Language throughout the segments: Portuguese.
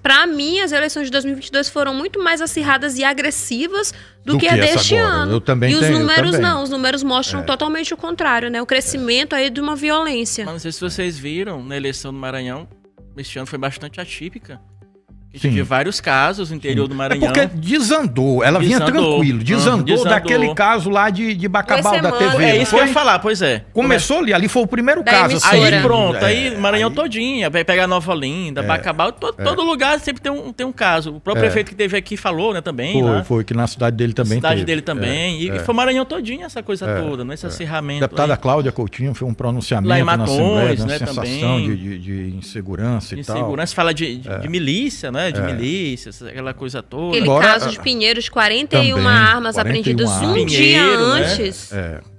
Para mim, as eleições de 2022 foram muito mais acirradas e agressivas do, do que, que, a deste agora. Né? ano. Eu também e os tenho, números não, os números mostram é. totalmente o contrário, né? O crescimento é. aí de uma violência. Mas não sei se vocês viram, na eleição do Maranhão, este ano foi bastante atípica. Tive vários casos no interior Sim. do é Maranhão. É porque desandou, ela desandou. vinha tranquilo, desandou, hum, desandou, daquele caso lá de, de Bacabal da TV. É isso foi? que eu ia falar, pois é. Começou ali, ali foi o primeiro da caso. Assim, aí pronto, é, aí Maranhão aí... todinha, vai pegar Nova Linda, é, Bacabal, todo, é. todo, lugar sempre tem um, tem um caso. O próprio é. prefeito que teve aqui falou, né, também. Foi, né? foi que na cidade dele também cidade teve. dele também, é, e, foi Maranhão todinha essa coisa toda, né, esse acirramento. Deputada aí. Cláudia Coutinho foi um pronunciamento lá em Matões, na Assembleia, né, né, sensação de, de, insegurança e tal. Insegurança, fala de, de milícia, né? né? De é. milícias, aquela coisa toda. Aquele Agora, caso de ah, Pinheiros, 41 também, armas 41 apreendidas armas. um Pinheiro, dia né? antes. Né? É.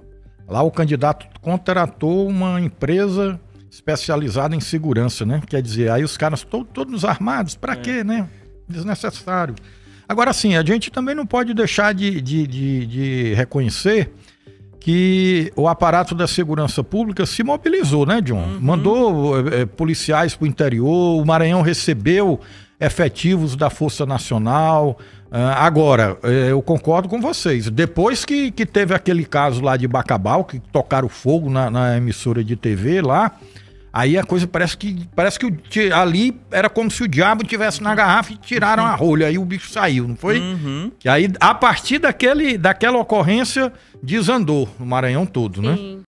Lá o candidato contratou uma empresa especializada em segurança, né? Quer dizer, aí os caras to todos armados, para é. quê, né? Desnecessário. Agora sim, a gente também não pode deixar de, de, de, de reconhecer que o aparato da segurança pública se mobilizou, né, John? Uhum. Mandou é, policiais para o interior, o Maranhão recebeu efetivos da Força Nacional. Uh, agora, eh, eu concordo com vocês. Depois que, que teve aquele caso lá de Bacabal, que tocaram fogo na, na emissora de TV lá, Aí a coisa parece que parece que ali era como se o diabo tivesse na garrafa e tiraram uhum. a rolha, aí o bicho saiu, não foi? Uhum. E aí a partir daquele daquela ocorrência desandou no Maranhão todo, né? Sim. né?